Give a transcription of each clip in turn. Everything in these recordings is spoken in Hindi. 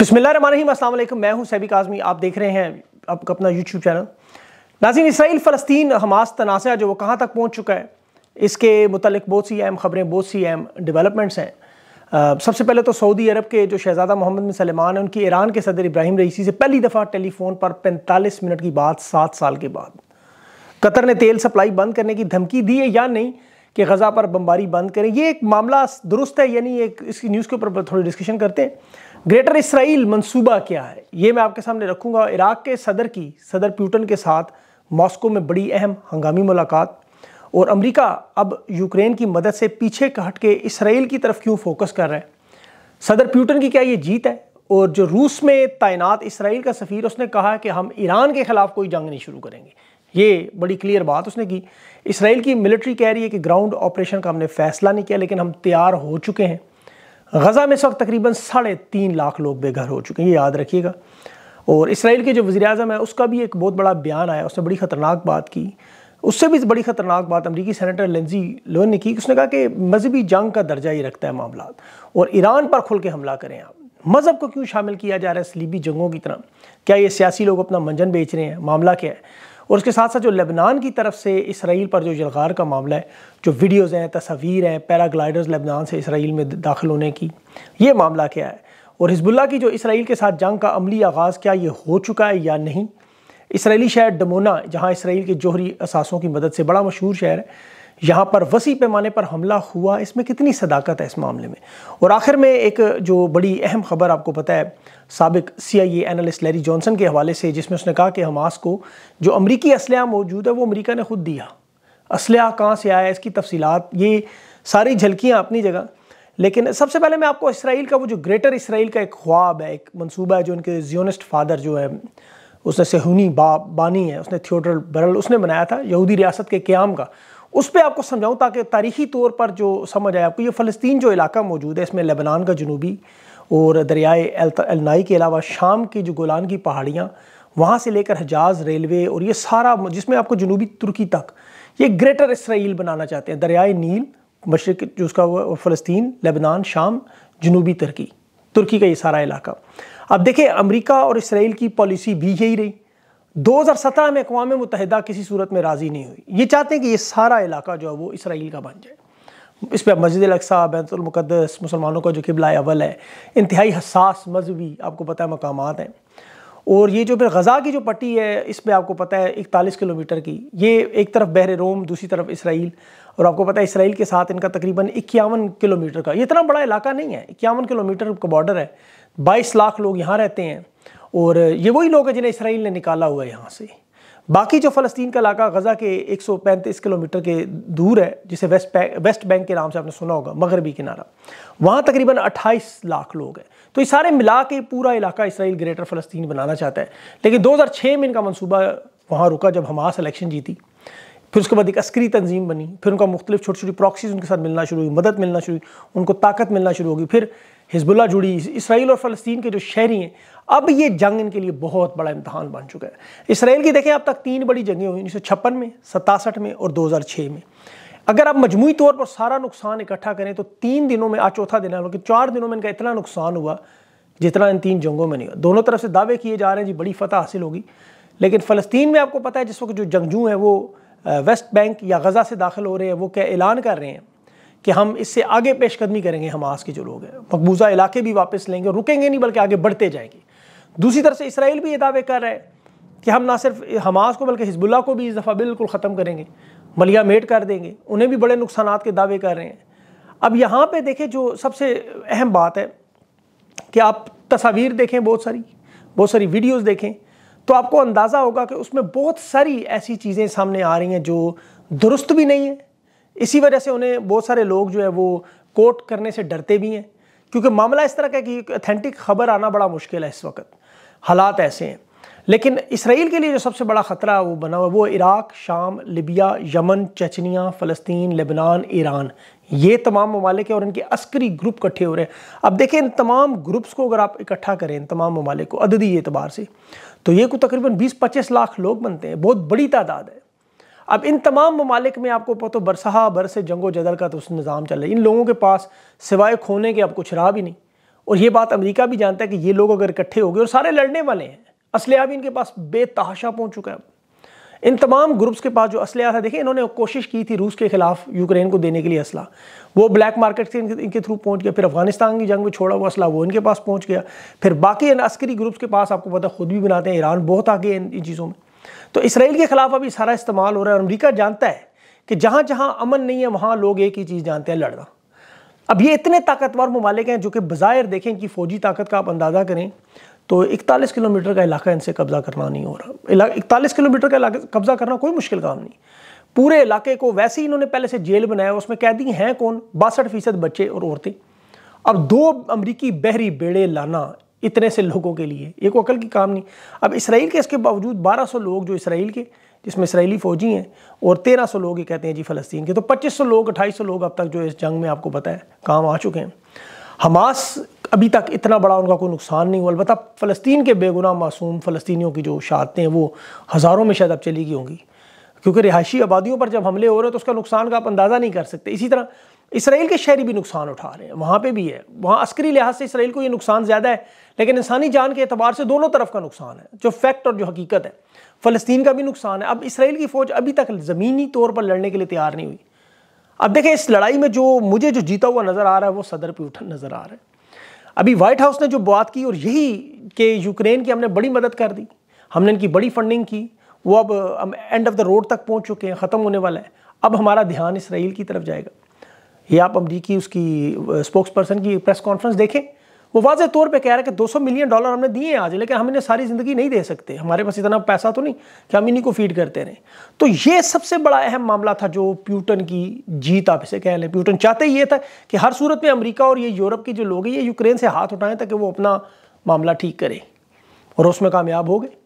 अस्सलाम वालेकुम मैं हूं सैबिक आज़मी आप देख रहे हैं आपका अपना यूट्यूब चैनल नाजिन इसराइल फ़लस्तीन हमास तनाज़ा जो वो कहाँ तक पहुँच चुका है इसके मतलब बहुत सी अहम ख़बरें बहुत सी अहम डेवलपमेंट्स हैं सबसे पहले तो सऊदी अरब के जो शहज़ादा मोहम्मद बिन सलमान हैं उनकी ईरान के सदर इब्राहिम रईसी से पहली दफ़ा टेलीफोन पर पैंतालीस मिनट की बात सात साल के बाद कतर ने तेल सप्लाई बंद करने की धमकी दी है या नहीं कि गज़ा पर बमबारी बंद करें ये एक मामला दुरुस्त है यानी एक इसकी न्यूज़ के ऊपर थोड़ी डिस्कशन करते हैं ग्रेटर इसराइल मंसूबा क्या है ये मैं आपके सामने रखूंगा इराक़ के सदर की सदर प्यूटन के साथ मॉस्को में बड़ी अहम हंगामी मुलाकात और अमेरिका अब यूक्रेन की मदद से पीछे हट के इसराइल की तरफ क्यों फोकस कर रहे हैं सदर प्यूटन की क्या ये जीत है और जो रूस में तैनात इसराइल का सफ़ीर उसने कहा कि हम ईरान के ख़िलाफ़ कोई जंग नहीं शुरू करेंगे ये बड़ी क्लियर बात उसने की इसराइल की मिलिट्री कह रही है कि ग्राउंड ऑपरेशन का हमने फ़ैसला नहीं किया लेकिन हम तैयार हो चुके हैं गज़ा में इस वक्त तकरीबन साढ़े तीन लाख लोग बेघर हो चुके हैं ये याद रखिएगा और इसराइल के जो वज़ी अजम है उसका भी एक बहुत बड़ा बयान आया उसने बड़ी ख़तरनाक बात की उससे भी बड़ी ख़तरनाक बात अमरीकी सैनटर लेंजी लोन ने की उसने कहा कि मजहबी जंग का दर्जा ही रखता है मामला और ईरान पर खुल के हमला करें आप मज़हब को क्यों शामिल किया जा रहा है सलीबी जंगों की तरह क्या ये सियासी लोग अपना मंजन बेच रहे हैं मामला क्या है और उसके साथ साथ जो लेबनान की तरफ से इसराइल पर जो जलगार का मामला है जो वीडियोज़ हैं तस्वीर हैं पैराग्लाइडर्स लेबनान से इसराइल में दाखिल होने की ये मामला क्या है और हिजबुल्ला की जो इसराइल के साथ जंग का अमली आगाज़ क्या ये हो चुका है या नहीं इसराइली शहर डमोना जहाँ इसराइल के जोहरी असासों की मदद से बड़ा मशहूर शहर है यहाँ पर वसी पैमाने पर हमला हुआ इसमें कितनी सदाकत है इस मामले में और आखिर में एक जो बड़ी अहम खबर आपको पता है सबक C I A analyst Larry Johnson के हवाले से जिसमें उसने कहा कि हमास को जो अमरीकी असलह मौजूद है वो अमरीका ने खुद दिया असलह कहाँ से आया इसकी तफसीत ये सारी झलकियाँ अपनी जगह लेकिन सबसे पहले मैं आपको इसराइल का वो जो ग्रेटर इसराइल का एक ख्वाब है एक मनसूबा है जो उनके जियोनिस्ट फादर जो है उसने सेहूनी बा बानी है उसने थियोटर बरल उसने बनाया था यहूदी रियासत के क्याम का उस पर आपको समझाऊँ ताकि तारीखी तौर पर जो समझ आए आपको ये फ़लस्तीन जो इलाका मौजूद है इसमें लेबनान का जनूबी और दरियाए अलनाई के अलावा शाम की जो गोलान की पहाड़ियाँ वहाँ से लेकर हजाज रेलवे और ये सारा जिसमें आपको जनूबी तुर्की तक ये ग्रेटर इसराइल बनाना चाहते हैं दरियाए नील मशरक जो उसका वो फ़लस्तीन लेबनान शाम जनूबी तुर्की तुर्की का ये सारा इलाका अब देखें अमरीका और इसराइल की पॉलिसी भी यही रही 2017 में अकवा मुतहदा किसी सूरत में राज़ी नहीं हुई ये चाहते हैं कि ये सारा इलाका जो है वो इसराइल का बन जाए इस पर मस्जिद अक्सा बैतुलमक़दस मुसलमानों का जो किबला अवल है इंतहाई हसास मजहबी आपको पता है मकाम हैं और ये जो फिर गज़ा की जो पट्टी है इस पर आपको पता है इकतालीस किलोमीटर की ये एक तरफ बहर रोम दूसरी तरफ इसराइल और आपको पता है इसराइल के साथ इनका तकरीबन इक्यावन किलोमीटर का ये इतना बड़ा इलाका नहीं है इक्यावन किलोमीटर का बॉर्डर है बाईस लाख लोग यहाँ रहते हैं और ये वही लोग हैं जिन्हें इसराइल ने निकाला हुआ है यहाँ से बाकी जो फ़लस्तीन का इलाका गज़ा के एक सौ पैंतीस किलोमीटर के दूर है जिसे वेस्ट वेस्ट बैंक के नाम से आपने सुना होगा मगरबी किनारा वहाँ तकरीबन 28 लाख लोग हैं तो ये सारे मिला के पूरा इलाका इसराइल ग्रेटर फ़लस्तीन बनाना चाहता है लेकिन 2006 में इनका मनसूबा वहाँ रुका जब हमास इलेक्शन जीती फिर उसके बाद एक अस्करी तंजीम बनी फिर उनका मुख्तलिफ छोटी छोटी प्रॉक्सीज उनके साथ मिलना शुरू हुई मदद मिलना शुरू हुई उनको ताकत मिलना शुरू होगी फिर हिजबुल्ला जुड़ी इसराइल और फ़लस्तीन के जो शहरी हैं अब ये जंग इनके लिए बहुत बड़ा इम्तहान बन चुका है इसराइल की देखें अब तक तीन बड़ी जंगें हुई उन्नीस में सतासठ में और 2006 में अगर आप मजमू तौर पर सारा नुकसान इकट्ठा करें तो तीन दिनों में आज चौथा दिन है चार दिनों में इनका इतना नुकसान हुआ जितना इन तीन जंगों में नहीं हुआ दोनों तरफ से दावे किए जा रहे हैं जी बड़ी फतह हासिल होगी लेकिन फ़लस्तीन में आपको पता है जिस वक्त जो जंगजू हैं वो वेस्ट बैंक या गज़ा से दाखिल हो रहे हैं वो क्या ऐलान कर रहे हैं कि हम इससे आगे पेशकदमी करेंगे हमास के जो लोग हैं मकबूजा इलाके भी वापस लेंगे और रुकेंगे नहीं बल्कि आगे बढ़ते जाएंगे दूसरी तरफ से इसराइल भी ये दावे कर रहा है कि हम ना सिर्फ हमास को बल्कि हिजबुल्ला को भी इस दफ़ा बिल्कुल ख़त्म करेंगे मलिया मेट कर देंगे उन्हें भी बड़े नुकसान के दावे कर रहे हैं अब यहाँ पर देखें जो सबसे अहम बात है कि आप तस्वीर देखें बहुत सारी बहुत सारी वीडियोज़ देखें तो आपको अंदाज़ा होगा कि उसमें बहुत सारी ऐसी चीज़ें सामने आ रही हैं जो दुरुस्त भी नहीं है इसी वजह से उन्हें बहुत सारे लोग जो है वो कोट करने से डरते भी हैं क्योंकि मामला इस तरह का कि अथेंटिक खबर आना बड़ा मुश्किल है इस वक्त हालात ऐसे हैं लेकिन इसराइल के लिए जो सबसे बड़ा ख़तरा वो बना हुआ वो इराक़ शाम लिबिया यमन चचनिया फ़लस्तीन लेबनान ईरान ये तमाम ममालिक हैं और इनके अस्करी ग्रुप इकट्ठे हो रहे हैं अब देखें इन तमाम ग्रुप्स को अगर आप इकट्ठा करें इन तमाम ममालिक को अददी एतबार से तो ये को तकरीबन बीस पच्चीस लाख लोग बनते हैं बहुत बड़ी तादाद है अब इन तमाम ममालिक में आपको पता बरसहा बरस जंगो जदल का तो उस निज़ाम चल रहा है इन लोगों के पास सिवाए खोने के अब कुछ रहा भी नहीं और ये बात अमेरिका भी जानता है कि ये लोग अगर इकट्ठे हो गए और सारे लड़ने वाले हैं असलिया भी इनके पास बेतहाशा पहुंच चुका है इन तमाम ग्रुप्स के पास जो असलिया था देखिए इन्होंने कोशिश की थी रूस के खिलाफ यूक्रेन को देने के लिए असला वो ब्लैक मार्केट से इनके, थ्रू पहुंच गया फिर अफगानिस्तान की जंग में छोड़ा हुआ असला वो इनके पास पहुंच गया फिर बाकी इन अस्करी ग्रुप्स के पास आपको पता खुद भी बनाते हैं ईरान बहुत आगे इन, इन चीज़ों में तो इसराइल के खिलाफ अभी सारा इस्तेमाल हो रहा है और अमरीका जानता है कि जहाँ जहाँ अमन नहीं है वहाँ लोग एक ही चीज़ जानते हैं लड़ना अब ये इतने ताकतवर ममालिक हैं जो कि बाज़ाहिर देखें इनकी फ़ौजी ताकत का आप अंदाज़ा करें तो इकतालीस किलोमीटर का इलाका इनसे कब्ज़ा करना नहीं हो रहा इकतालीस किलोमीटर का इलाका कब्ज़ा करना कोई मुश्किल काम नहीं पूरे इलाके को वैसे ही इन्होंने पहले से जेल बनाया उसमें कैदी हैं कौन बासठ फीसद बच्चे और औरतें अब दो अमरीकी बहरी बेड़े लाना इतने से लोगों के लिए ये को की काम नहीं अब इसराइल के इसके बावजूद 1200 लोग जो इसराइल के जिसमें इसराइली फ़ौजी हैं और 1300 लोग ये कहते हैं जी फ़लस्तीन के तो 2500 लोग 2800 लोग अब तक जो इस जंग में आपको पता है काम आ चुके हैं हमास अभी तक इतना बड़ा उनका कोई नुकसान नहीं हुआ अलबत् फ़लस्तीन के बेगुना मासूम फ़लस्तियों की जो शहादतें हैं वो हज़ारों में शायद अब चली गई होंगी क्योंकि रिहायशी आबादियों पर जब हमले हो रहे हैं तो उसका नुकसान का आप अंदाज़ा नहीं कर सकते इसी तरह इसराइल के शहरी भी नुकसान उठा रहे हैं वहाँ पर भी है वहाँ अस्करी लिहाज से इसराइल को ये नुकसान ज़्यादा है लेकिन इंसानी जान के अतबार से दोनों तरफ का नुकसान है जो फैक्ट और जो हकीकत है फ़लस्तीन का भी नुकसान है अब इसराइल की फ़ौज अभी तक ज़मीनी तौर पर लड़ने के लिए तैयार नहीं हुई अब देखें इस लड़ाई में जो मुझे जो जीता हुआ नज़र आ रहा है वो सदर पर उठ नज़र आ रहा है अभी वाइट हाउस ने जो बात की और यही कि यूक्रेन की हमने बड़ी मदद कर दी हमने इनकी बड़ी फंडिंग की वो अब एंड ऑफ द रोड तक पहुंच चुके हैं ख़त्म होने वाला है अब हमारा ध्यान इसराइल की तरफ जाएगा ये आप अमरीकी उसकी स्पोक्स पर्सन की प्रेस कॉन्फ्रेंस देखें वो वाज तौर पे कह रहा है कि 200 मिलियन डॉलर हमने दिए हैं आज लेकिन हम इन्हें सारी ज़िंदगी नहीं दे सकते हमारे पास इतना पैसा तो नहीं कि हम इन्हीं को फीड करते रहें तो ये सबसे बड़ा अहम मामला था जो प्यूटन की जीत आप इसे कह लें प्यूटन चाहते ये था कि हर सूरत में अमरीका और ये यूरोप के जो लोग हैं ये यूक्रेन से हाथ उठाएं ताकि वो अपना मामला ठीक करें और उसमें कामयाब हो गए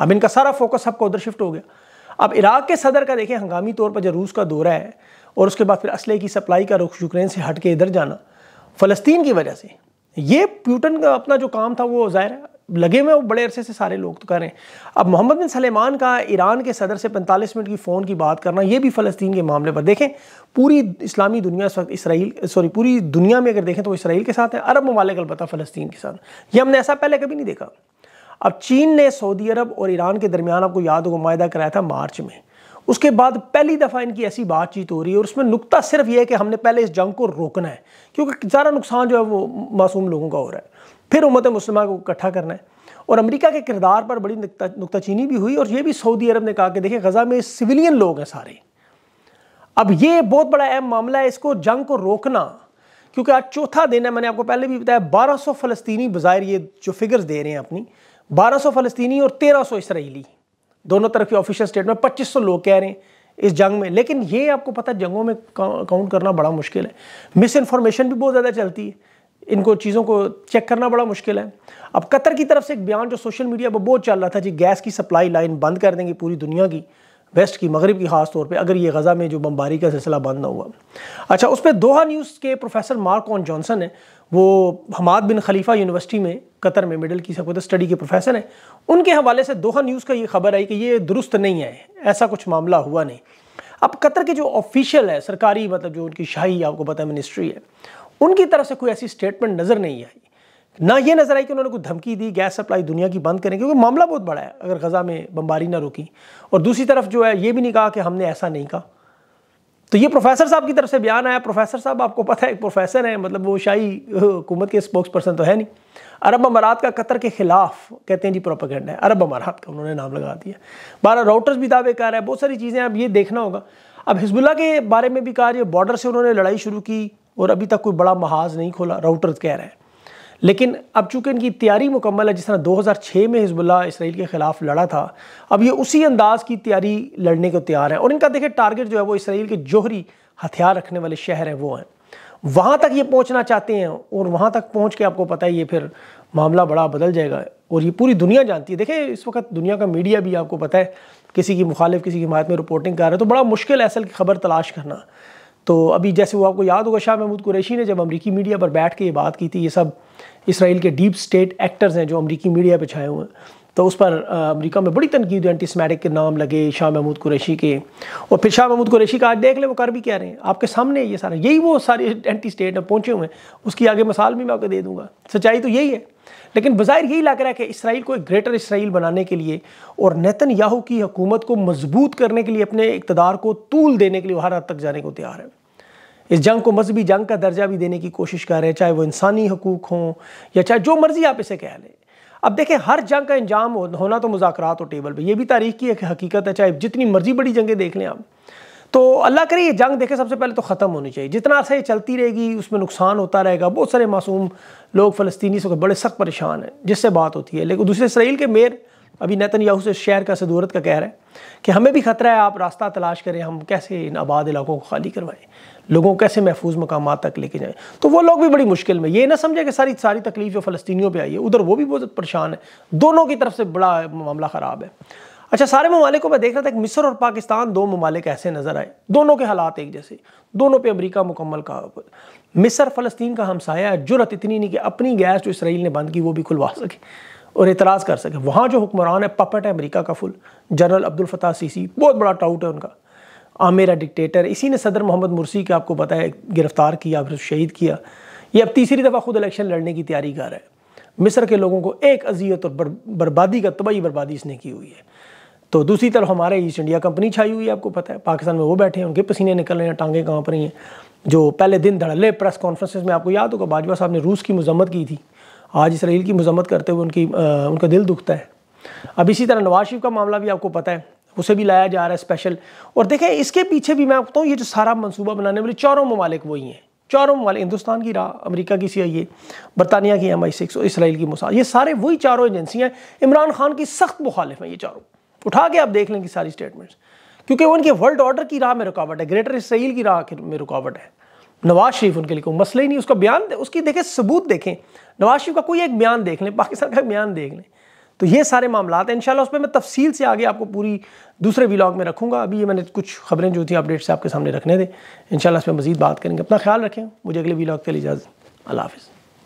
अब इनका सारा फोकस सबका उधर शिफ्ट हो गया अब इराक के सदर का देखें हंगामी तौर पर जो रूस का दौरा है और उसके बाद फिर असले की सप्लाई का रुख यूक्रेन से हट के इधर जाना फ़लस्तीन की वजह से ये प्यूटन का अपना जो काम था वो ज़ाहिर है लगे हुए वो बड़े अरसे से सारे लोग तो करें अब मोहम्मद बिन सलेमान का ईरान के सदर से 45 मिनट की फ़ोन की बात करना ये भी फ़लस्तीन के मामले पर देखें पूरी इस्लामी दुनिया इस वक्त इसराइल सॉरी पूरी दुनिया में अगर देखें तो इसराइल के साथ है अरब ममालिक अलबत्ता फ़लस्तीन के साथ ये हमने ऐसा पहले कभी नहीं देखा अब चीन ने सऊदी अरब और ईरान के दरमियान आपको याद होगा कराया था मार्च में उसके बाद पहली दफ़ा इनकी ऐसी बातचीत हो रही है और उसमें नुकता सिर्फ यह है कि हमने पहले इस जंग को रोकना है क्योंकि ज़्यादा नुकसान जो है वो मासूम लोगों का हो रहा है फिर उमत मुसलमान को इकट्ठा करना है और अमेरिका के किरदार पर बड़ी नुकताचीनी भी हुई और ये भी सऊदी अरब ने कहा कि देखिए गज़ा में सिविलियन लोग हैं सारे अब ये बहुत बड़ा अहम मामला है इसको जंग को रोकना क्योंकि आज चौथा दिन है मैंने आपको पहले भी बताया बारह सौ फ़लस्तनी बाज़ार ये जो फिगर्स दे रहे हैं अपनी सौ फ़लस्तनी और तेरह सौ इसराइली दोनों तरफ की ऑफिशियल स्टेटमेंट पच्चीस सौ लोग कह रहे हैं इस जंग में लेकिन ये आपको पता है जंगों में काउंट करना बड़ा मुश्किल है मिस इन्फॉर्मेशन भी बहुत ज़्यादा चलती है इनको चीज़ों को चेक करना बड़ा मुश्किल है अब कतर की तरफ से एक बयान जो सोशल मीडिया पर बहुत चल रहा था जी गैस की सप्लाई लाइन बंद कर देंगी पूरी दुनिया की वेस्ट की मगरब की ख़ास तौर पे अगर ये गज़ा में जो बमबारी का सिलसिला बंद ना हुआ अच्छा उस पर दोहा न्यूज़ के प्रोफेसर मार्क ऑन जॉनसन है वो हमाद बिन खलीफा यूनिवर्सिटी में कतर में मिडल की सकूत तो स्टडी के प्रोफेसर हैं उनके हवाले से दोहा न्यूज़ का ये खबर आई कि ये दुरुस्त नहीं है ऐसा कुछ मामला हुआ नहीं अब कतर के जो ऑफिशियल है सरकारी मतलब जो उनकी शाही आपको पता है मिनिस्ट्री है उनकी तरफ से कोई ऐसी स्टेटमेंट नज़र नहीं आई ना ये नजर आई कि उन्होंने कोई धमकी दी गैस सप्लाई दुनिया की बंद करें क्योंकि मामला बहुत बड़ा है अगर गज़ा में बमबारी ना रुकी और दूसरी तरफ जो है ये भी नहीं कहा कि हमने ऐसा नहीं कहा तो ये प्रोफेसर साहब की तरफ से बयान आया प्रोफेसर साहब आपको पता है एक प्रोफेसर हैं मतलब वो शाही हुकूमत के स्पोक्स पर्सन तो है नहीं अरब अमारात का कतर के ख़िलाफ़ कहते हैं जी प्रोपागेंडा है अरब अमारात का उन्होंने नाम लगा दिया बारह राउटर्स भी दावे कर रहे हैं बहुत सारी चीज़ें अब ये देखना होगा अब हिजबुल्ला के बारे में भी कहा बॉर्डर से उन्होंने लड़ाई शुरू की और अभी तक कोई बड़ा महाज नहीं खोला राउटर्स कह रहे हैं लेकिन अब चूंकि इनकी तैयारी मुकम्मल है जिस तरह 2006 में हिजबुल्ला इसराइल के ख़िलाफ़ लड़ा था अब ये उसी अंदाज़ की तैयारी लड़ने को तैयार है और इनका देखिए टारगेट जो है वो इसराइल के जोहरी हथियार रखने वाले शहर हैं वो हैं वहाँ तक ये पहुँचना चाहते हैं और वहाँ तक पहुँच के आपको पता है ये फिर मामला बड़ा बदल जाएगा और ये पूरी दुनिया जानती है देखिए इस वक्त दुनिया का मीडिया भी आपको पता है किसी की मुखालिफ किसी की हिमायत में रिपोर्टिंग कर रहा है तो बड़ा मुश्किल है असल की खबर तलाश करना तो अभी जैसे वो आपको याद होगा शाह महमूद कुरैशी ने जब अमरीकी मीडिया पर बैठ के ये बात की थी ये सब इसराइल के डीप स्टेट एक्टर्स हैं जो अमरीकी मीडिया पर छाए हुए हैं तो उस पर अमेरिका में बड़ी तनकीद एंटीसमैटिक के नाम लगे शाह महमूद कुरैशी के और फिर शाह महमूद कुरैशी का आज देख लें वो कर भी कह रहे हैं आपके सामने ये सारा यही वो सारे एंटी स्टेट में पहुँचे हुए हैं उसकी आगे मिसाल भी मैं आपको दे दूँगा सच्चाई तो यही है लेकिन बाहर यही लग रहा है कि इसराइल को एक ग्रेटर इसराइल बनाने के लिए और नैतन याहू की हकूमत को मजबूत करने के लिए अपने इकतदार को तूल देने के लिए हर हद तक जाने को तैयार है इस जंग को मजहबी जंग का दर्जा भी देने की कोशिश कर रहे हैं चाहे वो इंसानी हकूक हों या चाहे जो मर्ज़ी आप इसे कह लें अब देखें हर जंग का इंजाम होना तो मुजाकर और टेबल पर यह भी तारीख की एक हकीकत है चाहे जितनी मर्ज़ी बड़ी जंगें देख लें आप तो अल्लाह करे ये जंग देखे सबसे पहले तो ख़त्म होनी चाहिए जितना अर्सा ये चलती रहेगी उसमें नुकसान होता रहेगा बहुत सारे मासूम लोग फ़लस्तनी से बड़े सख्त परेशान हैं जिससे बात होती है लेकिन दूसरे इसराइल के मेयर अभी नतन याहू से शहर का सदूरत का कह रहा है कि हमें भी ख़तरा है आप रास्ता तलाश करें हम कैसे इन आबाद इलाकों को खाली करवाएं लोगों को कैसे महफूज मकाम तक लेके जाएं तो वो लोग भी बड़ी मुश्किल में ये ना समझे कि सारी सारी तकलीफ जो फ़लस्तियों पर आई है उधर वो भी बहुत परेशान है दोनों की तरफ से बड़ा मामला ख़राब है अच्छा सारे ममालिक को मैं देख रहा था कि मिस्र और पाकिस्तान दो ममालिक ऐसे नज़र आए दोनों के हालात एक जैसे दोनों पे अमेरिका मुकम्मल का मिस्र फ़लस्तीन का हमसाया है जुरत इतनी नहीं कि अपनी गैस जो इसराइल ने बंद की वो भी खुलवा सके और एतराज़ कर सके वहाँ जो हुक्मरान है पपट है अमरीका का full general Abdul Fattah Sisi बहुत बड़ा टाउट है उनका आमेरा डिक्टेटर इसी ने सदर मोहम्मद मुर्सी के आपको पता है गिरफ़्तार किया फिर शहीद किया ये अब तीसरी दफ़ा खुद इलेक्शन लड़ने की तैयारी कर रहा है मिस्र के लोगों को एक अजियत और बर्बादी का तबाही बर्बादी इसने की हुई है तो दूसरी तरफ हमारे ईस्ट इंडिया कंपनी छाई हुई है आपको पता है पाकिस्तान में वो बैठे हैं उनके पसीने निकल रहे हैं टांगे कहाँ पर ही हैं जो पहले दिन धड़ल्ले प्रेस कॉन्फ्रेंसेज में आपको याद होगा बाजवा साहब ने रूस की मजम्मत की थी आज इसराइल की मजम्मत करते हुए उनकी उनका दिल दुखता है अब इसी तरह नवाज शरीफ का मामला भी आपको पता है उसे भी लाया जा रहा है स्पेशल और देखें इसके पीछे भी मैं आपको ये जो सारा मनसूबा बनाने वाले चारों ममालिक वही हैं चारों ममालिक हिंदुस्तान की राह अमेरिका की सी आई ए बरतानिया की एम आई सिक्स और इसराइल की मसाद ये सारे वही चारों एजेंसियाँ इमरान खान की सख्त मुखालिफ हैं ये चारों उठा के आप देख लेंगे सारी स्टेटमेंट्स क्योंकि वो उनके वर्ल्ड ऑर्डर की राह में रुकावट है ग्रेटर इसराइल की राह में रुकावट है नवाज शरीफ उनके लिए कोई मसला ही नहीं उसका बयान उसकी देखें सबूत देखें नवाज शरीफ का कोई एक बयान देख लें पाकिस्तान का बयान देख लें तो ये सारे मामला हैं इंशाल्लाह उस पर मैं तफसील से आगे आपको पूरी दूसरे व्लॉग में रखूँगा अभी ये मैंने कुछ खबरें जो थी अपडेट्स आपके सामने रखने दें इंशाल्लाह उस पर मजीद बात करेंगे अपना ख्याल रखें मुझे अगले व्लॉग के लिए इजाज़त अल्लाह हाफिज़